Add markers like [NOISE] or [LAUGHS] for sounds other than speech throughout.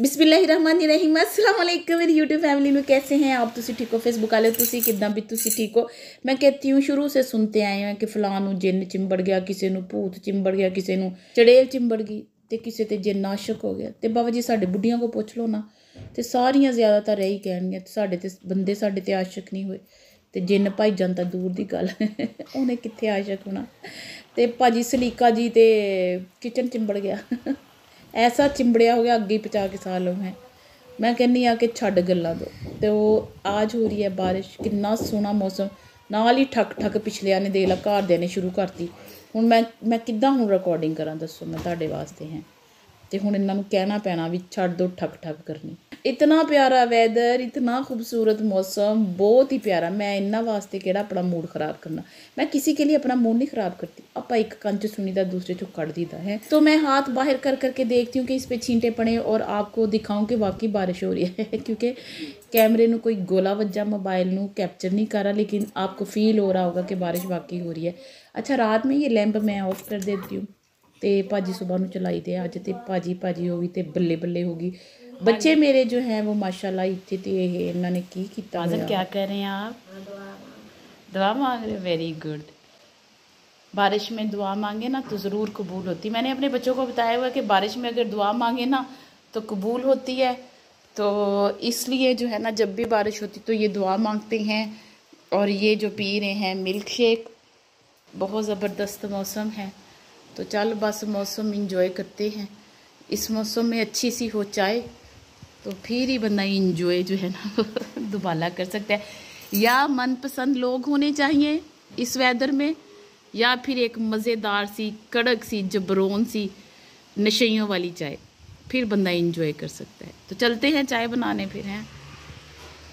ਬਿਸਮਿਲ੍ਲਾਹਿਰਰਹਿਮਾਨਿਰਰਹੀਮ अस्सलाम ਮੇਰੀ YouTube family ਨੂੰ कैसे हैं ਆਪ ਤੁਸੀਂ ਠੀਕ ਹੋ ਫੇਸਬੁੱਕ ਵਾਲੇ ਤੁਸੀਂ ਕਿਦਾਂ ਵੀ ਤੁਸੀਂ ਠੀਕ ਹੋ ਮੈਂ ਕਹਤੀ ਹੂੰ ਸ਼ੁਰੂ ਸੇ ਸੁਣਤੇ ਆਏ ਹਾਂ ਕਿ ਫਲਾਣ ਨੂੰ ਜਿੰਨ ਚਿੰਬੜ ਗਿਆ ਕਿਸੇ ਨੂੰ ਭੂਤ ਚਿੰਬੜ ਗਿਆ ਕਿਸੇ ਨੂੰ ਚੜੇਲ ਚਿੰਬੜ ਗਈ ਤੇ ਕਿਸੇ ਤੇ ਜਿੰਨ ਨਾਸ਼ਕ ਹੋ ਗਿਆ ਤੇ ਬਾਬਾ ਜੀ ਸਾਡੇ ਬੁੱਢੀਆਂ ਕੋ ਪੁੱਛ ਲੋ ਨਾ ਤੇ ਸਾਰੀਆਂ ਜ਼ਿਆਦਾਤਰ ਇਹੀ ਕਹਿਣਗੀਆਂ ਤੇ ਸਾਡੇ ਤੇ ਬੰਦੇ ਸਾਡੇ ਤੇ ਆਸ਼ਕ ਨਹੀਂ ਹੋਏ ਤੇ ਜਿੰਨ ਭਾਈ ਤਾਂ ਦੂਰ ਦੀ ਗੱਲ ਉਹਨੇ ਕਿੱਥੇ ਆਸ਼ਕ ਹੋਣਾ ਤੇ ਭਾਜੀ ਸਲੀਕਾ ਜੀ ਤੇ ਕਿਚਨ ਚਿੰਬੜ ਗਿਆ ਐਸਾ ਚਿੰਬੜਿਆ ਹੋ ਗਿਆ ਅੱਗੇ ਕੇ ਸਾਲ ਹੋ ਹੈ ਮੈਂ ਕਹਿੰਨੀ ਆ ਕਿ ਛੱਡ ਗੱਲਾਂ ਦੋ ਤੇ ਉਹ ਆਜ ਹੋ ਰਹੀ ਹੈ بارش ਕਿੰਨਾ ਸੋਹਣਾ ਮੌਸਮ ਨਾਲ ਹੀ ਠਕ ਠਕ ਪਿਛਲਿਆਂ ਨੇ ਦੇ ਲਾ ਘਰ ਦੇ ਨੇ ਸ਼ੁਰੂ ਕਰਤੀ ਹੁਣ ਮੈਂ ਮੈਂ ਕਿੱਦਾਂ ਹੁਣ ਰਿਕਾਰਡਿੰਗ ਕਰਾਂ ਦੱਸੋ ਮੈਂ ਤੁਹਾਡੇ ਵਾਸਤੇ ਹਾਂ तो हूँ इन्हों कहना पैना भी छड़ दो ठप ठप करनी इतना प्यारा वैदर इतना खूबसूरत मौसम बहुत ही प्यारा मैं इन्होंने वास्ते ਵਾਸਤੇ अपना मूड ख़राब करना मैं किसी के लिए अपना मूड नहीं खराब करती आप एक कंच सुनी दूसरे को कट देता है तो मैं हाथ बाहर कर करके देखती हूँ कि इस पर छींटे पड़े और आपको दिखाऊँ कि वाकई बारिश हो रही है क्योंकि कैमरे ਨੂੰ ਕੋਈ ਗੋਲਾ ਵੱਜਾ ਮੋਬਾਈਲ ਨੂੰ ਕੈਪਚਰ ਨਹੀਂ ਕਰ रहा लेकिन आपको फील हो रहा होगा कि बारिश वाकई हो रही है अच्छा रात में ये लैंप मैं ऑफ कर देती हूँ तो भाजी सुबह चलाई थे अच्छे भाजी भाजी ਭਾਜੀ ਭਾਜੀ ਹੋ बल्ले ਤੇ ਬੱਲੇ बच्चे मेरे जो हैं वो माशाला इतने तो ये इन्होंने की किया क्या कर रहे हैं आप दुआ मांग रहे वेरी गुड बारिश में दुआ मांगे ना तो ज़रूर कबूल होती मैंने अपने बच्चों को बताया हुआ कि बारिश में अगर दुआ मांगे ना तो कबूल होती है तो इसलिए जो है ना जब भी बारिश होती तो ये दुआ मांगते हैं और ये जो पी रहे हैं मिल्क शेक बहुत ज़बरदस्त मौसम है तो चल बस मौसम इंजॉय करते हैं इस मौसम में अच्छी सी हो चाय तो फिर ही बंदा इंजॉय जो है ना [LAUGHS] दुबाला कर सकता है या मनपसंद लोग होने चाहिए इस वेदर में या फिर एक मज़ेदार सी कड़क सी जबरोन सी नशियों वाली चाय फिर बंदा इंजॉय कर सकता है तो चलते हैं चाय बनाने फिर हैं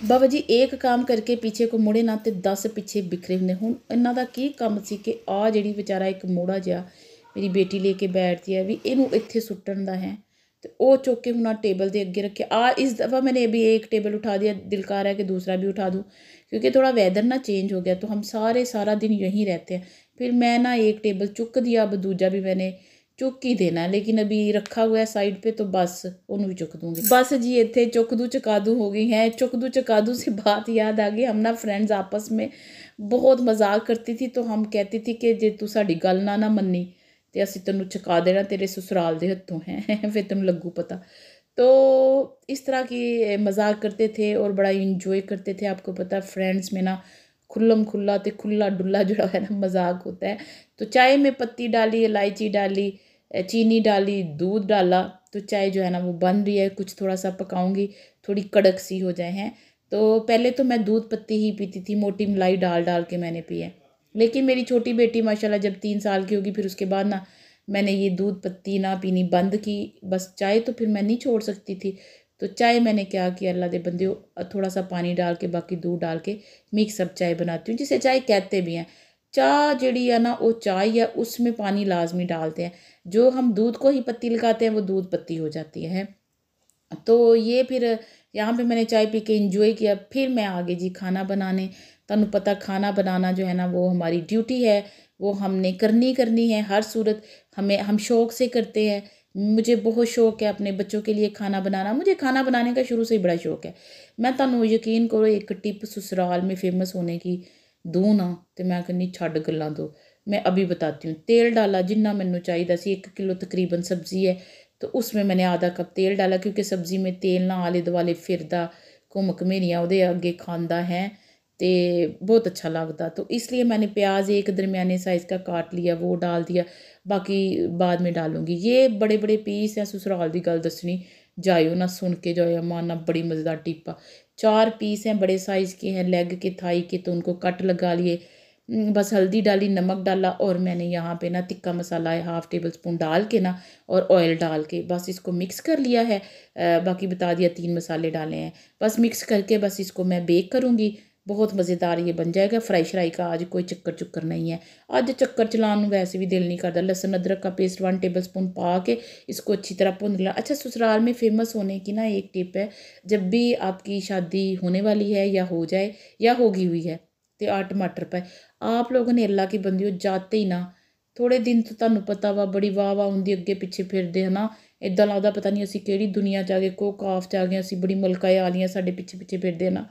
बाबा जी एक काम करके पीछे को मुड़े ना तो दस पिछे बिखरे ਹੁੰਦੇ हूँ इन्हों का की कम सी कि आ जी बेचारा एक ਮੋੜਾ जहा ਮੇਰੀ ਬੇਟੀ ਲੈ ਕੇ ਬੈਠਦੀ ਹੈ ਵੀ ਇਹਨੂੰ ਇੱਥੇ ਸੁੱਟਣ ਦਾ ਹੈ ਤੇ ਉਹ ਚੁੱਕ ਕੇ हूँ टेबल के अगे रखे आ इस दफ़ा मैंने अभी एक टेबल उठा दिया दिल का रहा है कि दूसरा भी उठा दूँ क्योंकि थोड़ा वेदर ना चेंज हो गया तो हम सारे सारा दिन यहीं रहते हैं फिर मैं ना एक टेबल चुक दिया अब दूजा भी ਚੁੱਕ ਹੀ ਦੇਣਾ ਲੇਕਿਨ ਅਭੀ ਰੱਖਾ ਹੋਇਆ ਸਾਈਡ ਤੇ ਤੋ ਬਸ ਉਹਨੂੰ ਵੀ ਚੁੱਕ ਦੂੰਗੀ ਬਸ ਜੀ ਇੱਥੇ ਚੁੱਕ ਦੂ ਚਕਾ ਦੂ ਹੋ ਗਈ ਹੈ ਚੁੱਕ ਦੂ ਚਕਾ ਦੂ ਸੇ ਬਾਤ ਯਾਦ ਆ ਗਈ ਹਮਨਾ ਫਰੈਂਡਸ ਆਪਸ ਮੇ ਬਹੁਤ ਮਜ਼ਾਕ ਕਰਤੀ ਥੀ ਤੋ ਹਮ ਕਹਤੀ ਥੀ ਕਿ ਜੇ ਤੂੰ ਸਾਡੀ ਗੱਲ ਨਾ ਨਾ ਮੰਨੀ तो ਅਸੀਂ ਤੈਨੂੰ ਚੁਕਾ देना तेरे ससुराल के हथों ਹੈ फिर [LAUGHS] ਤੈਨੂੰ लगू पता तो इस तरह की मजाक करते थे और बड़ा इंजॉय करते थे आपको पता फ्रेंड्स में ना खुल्लम खुल्ला तो खुल्ला डुल्ला जो है ना मजाक होता है तो चाय में पत्ती डाली इलायची डाली चीनी डाली दूध डाला तो चाय जो है ना वो बन रही है कुछ थोड़ा सा पकाऊंगी थोड़ी कड़क सी हो जाए हैं तो पहले तो मैं दूध पत्ती ही पीती थी मोटी मलाई डाल डाल के मैंने पी है लेकिन मेरी छोटी बेटी माशाल्लाह जब तीन साल की होगी फिर उसके बाद ना मैंने ये दूध पत्ती ना पीनी बंद की बस चाय तो फिर मैं नहीं छोड़ सकती थी तो चाय मैंने क्या किया अल्लाह के बंदे थोड़ा सा पानी डाल के बाकी दूध डाल के मिक्स अप चाय बनाती हूँ जिसे चाय कहते भी हैं चाह जड़ी है ना वो चाय या उसमें पानी लाजमी डालते हैं जो हम दूध को ही पत्ती लगाते हैं वो दूध पत्ती हो जाती है तो ये फिर यहाँ पे मैंने चाय पी के इंजॉय किया फिर मैं आगे जी खाना बनाने ਤੁਹਾਨੂੰ पता खाना बनाना जो है ना वो हमारी ड्यूटी है वो हमने करनी करनी है हर सूरत हमें हम शौक़ से करते हैं मुझे बहुत शौक है अपने बच्चों के लिए खाना बनाना मुझे खाना बनाने का शुरू से ही बड़ा शौक है मैं ਤੁਹਾਨੂੰ यकीन करो एक टिप ससुराल में फेमस होने की दूँ ना तो मैं कहनी ਛੱਡ ਗੱਲਾਂ दो मैं अभी बताती हूँ तेल डाला जिन्ना मैं चाहिए सी एक किलो तकरीबन सब्ज़ी है तो उसमें मैंने आधा कप तेल डाला क्योंकि सब्ज़ी में तेल ना आले दुआले फिरदा घुमक मेरियाँ वो ਅੱਗੇ ਖਾਂਦਾ है तो बहुत अच्छा लगता तो इसलिए मैंने प्याज एक दरमियाने साइज़ का काट लिया वो डाल दिया बाकी बाद में डालूँगी ये बड़े बड़े पीस हैं ससुराल की गल दसनी जायो ना सुन के जायो ना बड़ी मज़ेदार टिप्पा चार पीस हैं बड़े साइज़ के हैं लेग के थाई के तो उनको कट लगा लिए बस हल्दी डाली नमक डाला और मैंने यहाँ पे ना तिक्का मसाला है हाफ़ टेबल स्पून डाल के ना और ऑयल डाल के बस इसको मिक्स कर लिया है बाकी बता दिया तीन मसाले डाले हैं बस मिक्स करके बस इसको मैं बेक करूँगी बहुत मजेदार ਇਹ बन जाएगा फ्राई शराई का आज कोई चक्कर चुक्कर नहीं है ਅੱਜ चक्कर चलाने वैसे भी दिल नहीं करता ਕਰਦਾ अदरक का पेस्ट वन टेबल स्पून पा के इसको अच्छी तरह भुन लेना अच्छा ससुराल में फेमस होने की ना एक टिप है जब भी आपकी शादी होने वाली है या हो जाए या होगी हुई है तो आ टमाटर पाए आप लोगों ने अल्लाह की बंदी हो जाते ही ना ਥੋੜੇ ਦਿਨ ਤੋਂ ਤੁਹਾਨੂੰ ਪਤਾ ਵਾ ਬੜੀ ਵਾਹ ਵਾਹ ਹੁੰਦੀ ਅੱਗੇ ਪਿੱਛੇ ਫਿਰਦੇ ਹਨਾ ਇਦਾਂ ਲੱਗਦਾ ਪਤਾ ਨਹੀਂ ਅਸੀਂ ਕਿਹੜੀ ਦੁਨੀਆ 'ਚ ਆ ਗਏ ਕੋ ਕਾਫ 'ਚ ਆ ਗਏ ਅਸੀਂ ਬੜੀ ਮਲਕਾਏ ਆਲੀਆਂ ਸਾਡੇ ਪਿੱਛੇ ਪਿੱਛੇ ਫਿਰਦੇ ਹਨਾ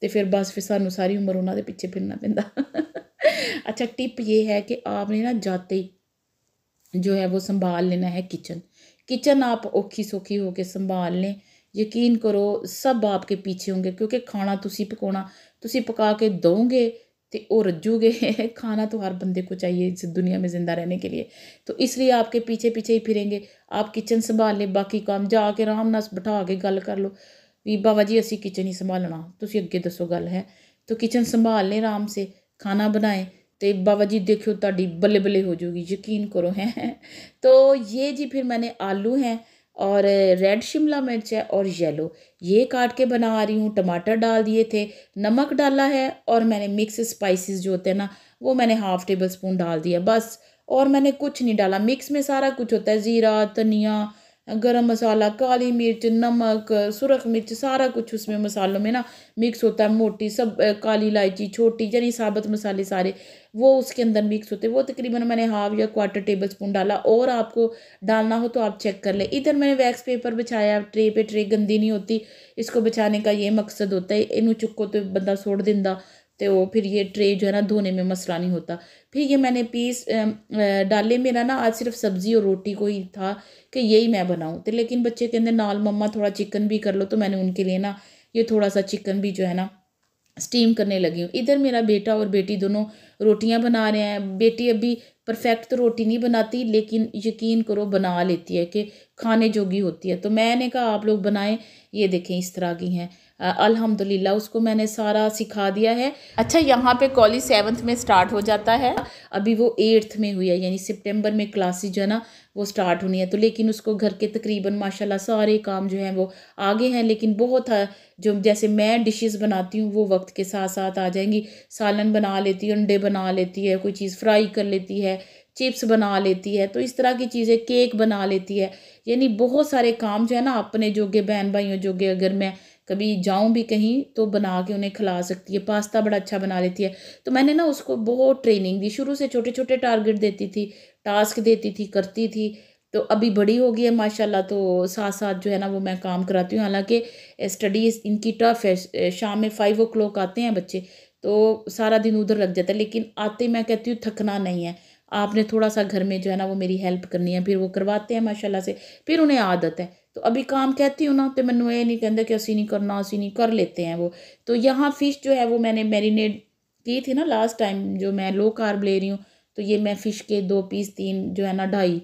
ਤੇ ਫਿਰ ਬਸ ਫਿਰ ਸਾਨੂੰ ساری ਉਮਰ ਉਹਨਾਂ ਦੇ ਪਿੱਛੇ ਫਿਰਨਾ ਪੈਂਦਾ ਅੱਛਾ ਟਿਪ ਇਹ ਹੈ ਕਿ ਆਪ ਨੇ ਨਾ ਜਾਤੇ ਜੋ ਹੈ ਉਹ ਸੰਭਾਲ ਲੈਣਾ ਹੈ ਕਿਚਨ ਕਿਚਨ ਆਪ ਔਖੀ ਸੋਖੀ ਹੋ ਕੇ ਸੰਭਾਲ ਲੈ ਯਕੀਨ ਕਰੋ ਸਭ ਆਪਕੇ ਪਿੱਛੇ ਹੋਣਗੇ ਕਿਉਂਕਿ ਖਾਣਾ ਤੁਸੀਂ ਪਕਾਉਣਾ ਤੁਸੀਂ ਪਕਾ ਕੇ ਦੋਗੇ ਤੇ ਉਹ ਰੱਜੂਗੇ ਖਾਣਾ ਤਾਂ ਹਰ ਬੰਦੇ ਕੋ ਚਾਹੀਏ ਇਸ ਦੁਨੀਆ ਮੇ ਜ਼ਿੰਦਾ ਰਹਿਣੇ ਕੇ ਲਈ ਤੋ ਇਸ ਲਈ ਆਪਕੇ ਪਿੱਛੇ ਪਿੱਛੇ ਹੀ ਫਿਰेंगे ਆਪ ਕਿਚਨ ਸੰਭਾਲ ਲੈ ਬਾਕੀ ਕੰਮ ਜਾ ਕੇ ਆਰਾਮ ਨਾਲ ਬਿਠਾ ਕੇ ਗੱਲ ਕਰ ਲੋ भी बाबा जी असी किचन ही संभालना ਤੁਸੀਂ अगे दसो गल है तो किचन संभाल लें आराम से खाना बनाए तो बाबा जी देखो ताड़ी बल्ले बल्ले हो जाएगी यकीन करो है तो ये जी फिर मैंने आलू हैं और रेड शिमला मिर्च है और येलो ये काट के बना रही हूँ टमाटर डाल दिए थे नमक डाला है और मैंने मिक्स स्पाइसेस जो होते हैं ना वो मैंने हाफ़ टेबल स्पून डाल दिया बस और मैंने कुछ नहीं डाला मिक्स में सारा कुछ होता है ज़ीरा धनिया गरम मसाला काली मिर्च नमक सुरख मिर्च सारा कुछ उसमें मसालों में ना मिक्स होता है मोटी सब काली इलायची छोटी यानी साबत मसाले सारे वो उसके अंदर मिक्स होते हैं वो तकरीबन मैंने हाफ या क्वार्टर टेबल स्पून डाला और आपको डालना हो तो आप चेक कर ले इधर मैंने वैक्स पेपर बिछाया ट्रे पे ट्रे गंदी नहीं होती इसको बिछाने का ये मकसद होता है इनू चुको तो बंदा छोड़ दिंदा तो वो फिर ये ट्रे जो है ना धोने में मसला नहीं होता फिर ये मैंने पीस डाले मेरा ना आज सिर्फ सब्ज़ी और रोटी को ही था कि यही मैं बनाऊँ तो लेकिन बच्चे कहते नाल मम्मा थोड़ा चिकन भी कर लो तो मैंने उनके लिए ना ये थोड़ा सा चिकन भी जो है ना स्टीम करने लगी हूँ इधर मेरा बेटा और बेटी दोनों रोटियाँ बना रहे हैं बेटी अभी परफेक्ट तो रोटी नहीं बनाती लेकिन यकीन करो बना लेती है कि खाने जोगी होती है तो मैंने कहा आप लोग बनाएं ये देखें इस तरह की हैं अल्हम्दुलिल्लाह उसको मैंने सारा सिखा दिया है अच्छा यहाँ पे कॉलेज सेवन्थ में स्टार्ट हो जाता है अभी वो एट्थ में हुई है यानी सितंबर में क्लासेज जो है ना वो स्टार्ट होनी है तो लेकिन उसको घर के तकरीबन माशाल्लाह सारे काम जो हैं वो आगे हैं लेकिन बहुत जो जैसे मैं डिशेस बनाती हूँ वो वक्त के साथ साथ आ जाएंगी सालन बना लेती है अंडे बना लेती है कोई चीज़ फ्राई कर लेती है चिप्स बना लेती है तो इस तरह की चीज़ें केक बना लेती है यानी बहुत सारे काम जो है ना अपने जोगे बहन भाइयों जोगे अगर मैं कभी जाऊँ भी कहीं तो बना के उन्हें खिला सकती है पास्ता बड़ा अच्छा बना लेती है तो मैंने ना उसको बहुत ट्रेनिंग दी शुरू से छोटे छोटे टारगेट देती थी टास्क देती थी करती थी तो अभी बड़ी हो गई है माशाल्लाह तो साथ साथ जो है ना वो मैं काम कराती हूँ हालांकि स्टडीज़ इनकी टफ़ है शाम में फाइव ओ क्लॉक आते हैं बच्चे तो सारा दिन उधर लग जाता है लेकिन आते मैं कहती हूँ थकना नहीं है आपने थोड़ा सा घर में जो है ना वो मेरी हेल्प करनी है फिर वो करवाते हैं माशाल्लाह से फिर उन्हें आदत है तो अभी काम कहती हूँ ना तो मैंने ये नहीं कहते कि असी नहीं करना असी नहीं कर लेते हैं वो तो यहाँ फ़िश जो है वो मैंने मैरिनेट की थी ना लास्ट टाइम जो मैं लो कार्ब ले रही हूँ तो ये मैं फ़िश के दो पीस तीन जो है ना ढाई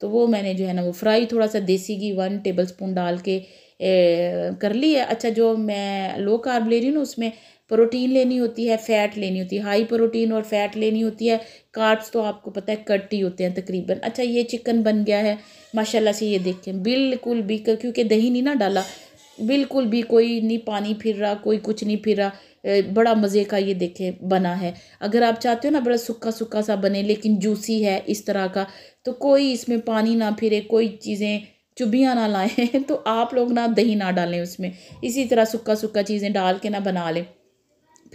तो वो मैंने जो है ना वो फ्राई थोड़ा सा देसी घी वन टेबल स्पून डाल के ए, कर ली है अच्छा जो मैं लो कार्ब ले रही हूँ ना उसमें प्रोटीन लेनी होती है फैट लेनी होती है हाई प्रोटीन और फैट लेनी होती है कार्ब्स तो आपको पता है कट ही होते हैं तकरीबन अच्छा ये चिकन बन गया है माशाल्लाह से ये देखें बिल्कुल भी क्योंकि दही नहीं ना डाला बिल्कुल भी कोई नहीं पानी फिर रहा कोई कुछ नहीं फिर रहा बड़ा मज़े का ये देखें बना है अगर आप चाहते हो ना बड़ा सूखा सूखा सा बने लेकिन जूसी है इस तरह का तो कोई इसमें पानी ना फिरे कोई चीज़ें चुभियाँ ना लाएँ [LAUGHS] तो आप लोग ना दही ना डालें उसमें इसी तरह सूखा सूखा चीज़ें डाल के ना बना लें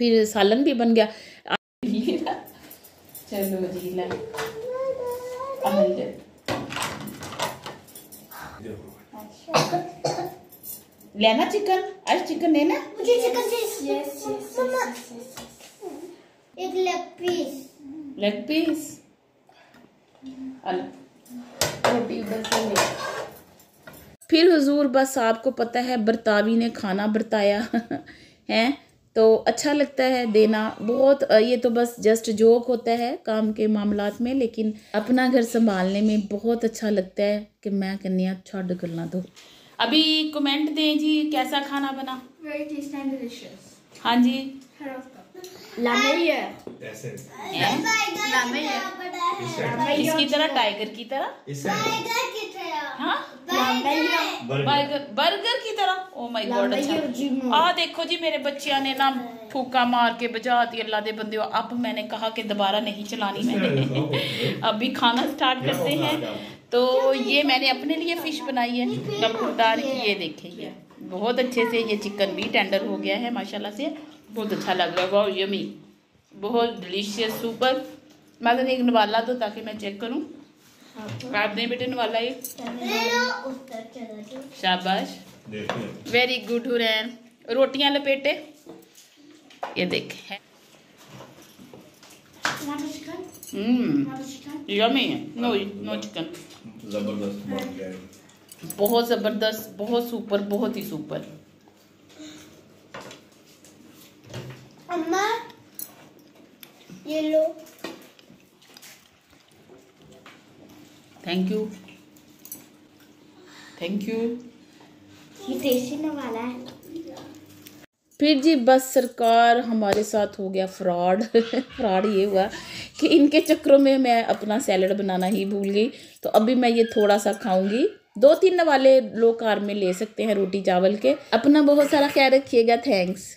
फिर सालन भी बन गया लेना चिकन आज चिकन लेना मुझे चिकन चाहिए एक लेग पीस लेग पीस फिर हुजूर बस आपको पता है बर्तावी ने खाना बरताया [LAUGHS] हैं तो अच्छा लगता है देना बहुत ये तो बस जस्ट जोक होता है काम के मामला में लेकिन अपना घर संभालने में बहुत अच्छा लगता है कि मैं कहनी हाँ छोड़ करना दो अभी कमेंट दें जी कैसा खाना बना हाँ जी इसकी तरह टाइगर की तरह बर्गर की तरह ओ माय गॉड अच्छा आ देखो जी मेरे बच्चिया ने ना हाँ। फूका मार के बजा दी अल्लाह दे बंदे अब मैंने कहा कि दोबारा नहीं चलानी मैंने [LAUGHS] हाँ, तो अभी खाना स्टार्ट करते हैं तो ये मैंने अपने लिए फिश बनाई है कपूरदार की ये देखिए बहुत अच्छे से ये चिकन भी टेंडर हो गया है माशाल्लाह से बहुत अच्छा लग रहा है वाह यमी बहुत डिलीशियस सुपर मैं तो एक निवाला तो ताकि मैं चेक करूँ आप दें बेटे वाला ही शाबाश वेरी गुड हुरैन रोटियां लपेटे ये देखें यमी नो नो चिकन बहुत जबरदस्त बहुत सुपर बहुत ही सुपर अम्मा ये लो थैंक यू थैंक यू वाला फिर जी बस सरकार हमारे साथ हो गया फ्रॉड [LAUGHS] फ्रॉड ये हुआ कि इनके चक्करों में मैं अपना सैलड बनाना ही भूल गई तो अभी मैं ये थोड़ा सा खाऊंगी दो तीन वाले लोग कार में ले सकते हैं रोटी चावल के अपना बहुत सारा ख्याल रखिएगा थैंक्स